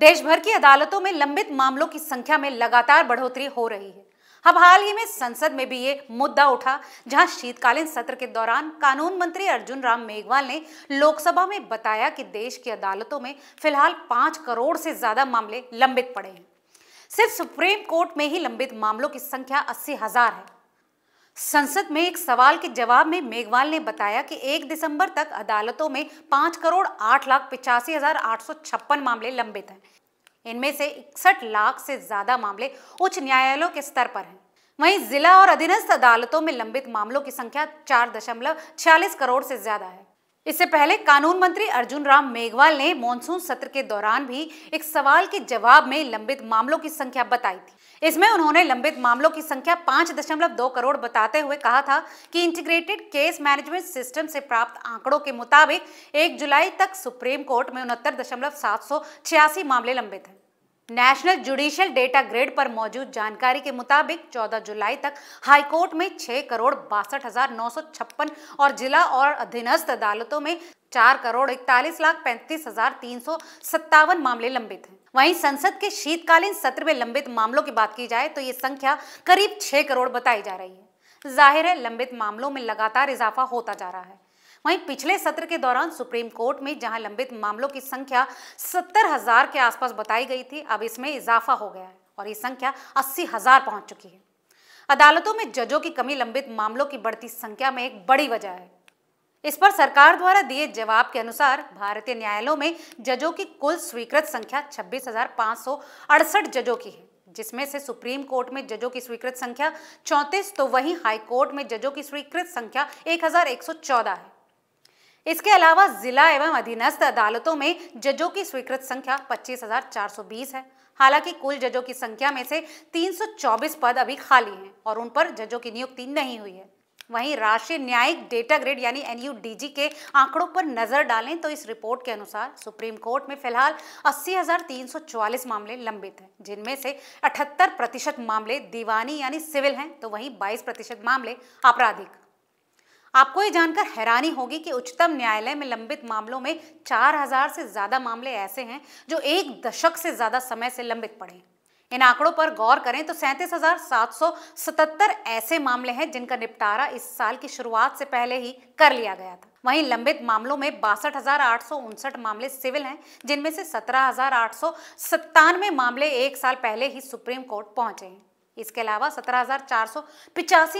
देश भर की अदालतों में लंबित मामलों की संख्या में लगातार बढ़ोतरी हो रही है अब हाल ही में संसद में भी ये मुद्दा उठा जहां शीतकालीन सत्र के दौरान कानून मंत्री अर्जुन राम मेघवाल ने लोकसभा में बताया कि देश की अदालतों में फिलहाल पांच करोड़ से ज्यादा मामले लंबित पड़े हैं सिर्फ सुप्रीम कोर्ट में ही लंबित मामलों की संख्या अस्सी हजार है संसद में एक सवाल के जवाब में मेघवाल ने बताया कि 1 दिसंबर तक अदालतों में 5 करोड़ आठ लाख पिचासी हजार आठ सौ छप्पन मामले लंबित हैं इनमें से इकसठ लाख से ज्यादा मामले उच्च न्यायालयों के स्तर पर हैं वहीं जिला और अधीनस्थ अदालतों में लंबित मामलों की संख्या चार दशमलव छियालीस करोड़ से ज्यादा है इससे पहले कानून मंत्री अर्जुन राम मेघवाल ने मॉनसून सत्र के दौरान भी एक सवाल के जवाब में लंबित मामलों की संख्या बताई थी इसमें उन्होंने लंबित मामलों की संख्या पांच दशमलव दो करोड़ बताते हुए कहा था कि इंटीग्रेटेड केस मैनेजमेंट सिस्टम से प्राप्त आंकड़ों के मुताबिक एक जुलाई तक सुप्रीम कोर्ट में उनहत्तर दशमलव सात सौ छियासी मामले लंबित हैं नेशनल जुडिशियल डेटा ग्रेड पर मौजूद जानकारी के मुताबिक 14 जुलाई तक हाईकोर्ट में छह करोड़ बासठ हजार नौ सौ छप्पन और जिला और अधीनस्थ अदालतों में चार करोड़ इकतालीस लाख पैंतीस हजार तीन सौ सत्तावन मामले लंबित हैं वहीं संसद के शीतकालीन सत्र में लंबित मामलों की बात की जाए तो ये संख्या करीब छह करोड़ बताई जा रही है जाहिर है लंबित मामलों में लगातार इजाफा होता जा रहा है वहीं पिछले सत्र के दौरान सुप्रीम कोर्ट में जहां लंबित मामलों की संख्या सत्तर हजार के आसपास बताई गई थी अब इसमें इजाफा हो गया है और ये संख्या अस्सी हजार पहुंच चुकी है अदालतों में जजों की कमी लंबित मामलों की बढ़ती संख्या में एक बड़ी वजह है इस पर सरकार द्वारा दिए जवाब के अनुसार भारतीय न्यायालयों में जजों की कुल स्वीकृत संख्या छब्बीस जजों की है जिसमें से सुप्रीम कोर्ट में जजों की स्वीकृत संख्या 34 तो वहीं हाई कोर्ट में जजों की स्वीकृत संख्या 1114 है इसके अलावा जिला एवं अधीनस्थ अदालतों में जजों की स्वीकृत संख्या 25,420 है हालांकि कुल जजों की संख्या में से 324 पद अभी खाली हैं और उन पर जजों की नियुक्ति नहीं हुई है वहीं राष्ट्रीय न्यायिक डेटा ग्रिड यानी एन के आंकड़ों पर नजर डालें तो इस रिपोर्ट के अनुसार सुप्रीम कोर्ट में फिलहाल 80,344 मामले लंबित हैं जिनमें से 78 प्रतिशत मामले दीवानी यानी सिविल हैं तो वहीं 22 प्रतिशत मामले आपराधिक आपको ये जानकर हैरानी होगी कि उच्चतम न्यायालय में लंबित मामलों में 4000 से ज़्यादा मामले ऐसे हैं जो एक दशक से ज़्यादा समय से लंबित पड़े इन आंकड़ों पर गौर करें तो सैंतीस ऐसे मामले हैं जिनका निपटारा इस साल की शुरुआत से पहले ही कर लिया गया था वहीं लंबित मामलों में बासठ मामले सिविल हैं जिनमें से सत्रह मामले एक साल पहले ही सुप्रीम कोर्ट पहुंचे हैं इसके अलावा सत्रह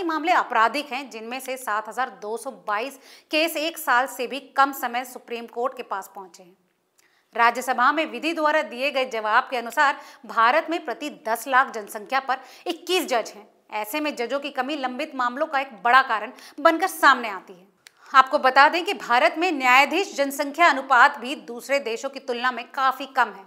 मामले आपराधिक हैं जिनमें से 7,222 केस एक साल से भी कम समय सुप्रीम कोर्ट के पास पहुंचे हैं राज्यसभा में विधि द्वारा दिए गए जवाब के अनुसार भारत में प्रति 10 लाख जनसंख्या पर 21 जज हैं ऐसे में जजों की कमी लंबित मामलों का एक बड़ा कारण बनकर सामने आती है आपको बता दें कि भारत में न्यायाधीश जनसंख्या अनुपात भी दूसरे देशों की तुलना में काफ़ी कम है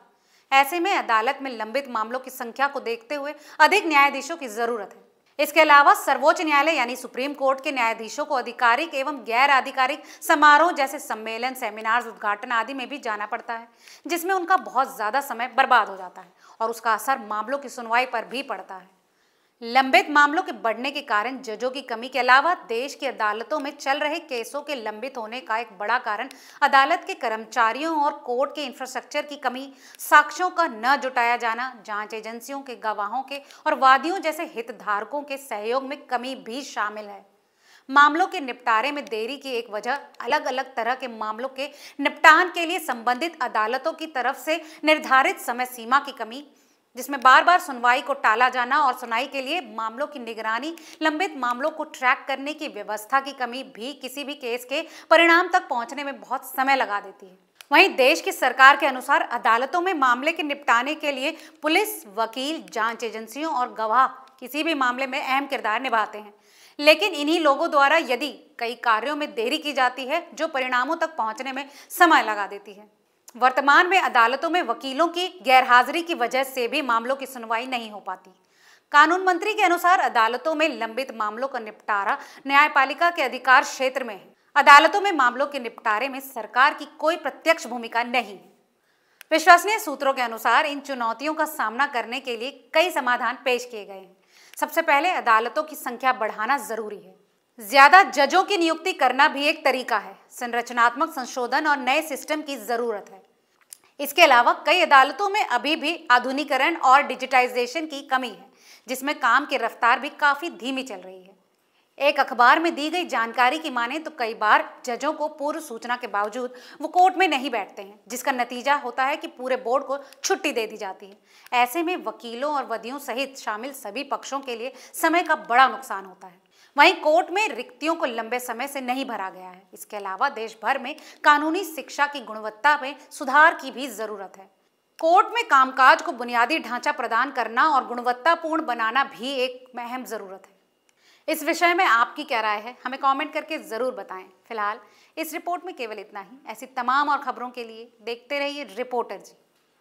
ऐसे में अदालत में लंबित मामलों की संख्या को देखते हुए अधिक न्यायाधीशों की जरूरत है इसके अलावा सर्वोच्च न्यायालय यानी सुप्रीम कोर्ट के न्यायाधीशों को आधिकारिक एवं गैर आधिकारिक समारोह जैसे सम्मेलन सेमिनार उद्घाटन आदि में भी जाना पड़ता है जिसमें उनका बहुत ज़्यादा समय बर्बाद हो जाता है और उसका असर मामलों की सुनवाई पर भी पड़ता है लंबित मामलों के बढ़ने के कारण जजों की कमी के अलावा देश की अदालतों में चल रहे केसों के लंबित होने का एक बड़ा कारण अदालत के कर्मचारियों और कोर्ट के इंफ्रास्ट्रक्चर की कमी साक्ष्यों का न जुटाया जाना जांच एजेंसियों के गवाहों के और वादियों जैसे हितधारकों के सहयोग में कमी भी शामिल है मामलों के निपटारे में देरी की एक वजह अलग अलग तरह के मामलों के निपटान के लिए संबंधित अदालतों की तरफ से निर्धारित समय सीमा की कमी जिसमें बार बार सुनवाई को टाला जाना और सुनाई के लिए मामलों की निगरानी लंबित मामलों को ट्रैक करने की व्यवस्था की कमी भी किसी भी केस के परिणाम तक पहुंचने में बहुत समय लगा देती है वहीं देश की सरकार के अनुसार अदालतों में मामले के निपटाने के लिए पुलिस वकील जांच एजेंसियों और गवाह किसी भी मामले में अहम किरदार निभाते हैं लेकिन इन्हीं लोगों द्वारा यदि कई कार्यों में देरी की जाती है जो परिणामों तक पहुंचने में समय लगा देती है वर्तमान में अदालतों में वकीलों की गैरहाजिरी की वजह से भी मामलों की सुनवाई नहीं हो पाती कानून मंत्री के अनुसार अदालतों में लंबित मामलों का निपटारा न्यायपालिका के अधिकार क्षेत्र में है अदालतों में मामलों के निपटारे में सरकार की कोई प्रत्यक्ष भूमिका नहीं विश्वसनीय सूत्रों के अनुसार इन चुनौतियों का सामना करने के लिए कई समाधान पेश किए गए हैं सबसे पहले अदालतों की संख्या बढ़ाना जरूरी है ज्यादा जजों की नियुक्ति करना भी एक तरीका है संरचनात्मक संशोधन और नए सिस्टम की जरूरत है इसके अलावा कई अदालतों में अभी भी आधुनिकरण और डिजिटाइजेशन की कमी है जिसमें काम की रफ्तार भी काफ़ी धीमी चल रही है एक अखबार में दी गई जानकारी की माने तो कई बार जजों को पूर्व सूचना के बावजूद वो कोर्ट में नहीं बैठते हैं जिसका नतीजा होता है कि पूरे बोर्ड को छुट्टी दे दी जाती है ऐसे में वकीलों और वदियों सहित शामिल सभी पक्षों के लिए समय का बड़ा नुकसान होता है वहीं कोर्ट में रिक्तियों को लंबे समय से नहीं भरा गया है इसके अलावा देश भर में कानूनी शिक्षा की गुणवत्ता में सुधार की भी जरूरत है कोर्ट में कामकाज को बुनियादी ढांचा प्रदान करना और गुणवत्तापूर्ण बनाना भी एक अहम ज़रूरत है इस विषय में आपकी क्या राय है हमें कमेंट करके ज़रूर बताएं फिलहाल इस रिपोर्ट में केवल इतना ही ऐसी तमाम और खबरों के लिए देखते रहिए रिपोर्टर जी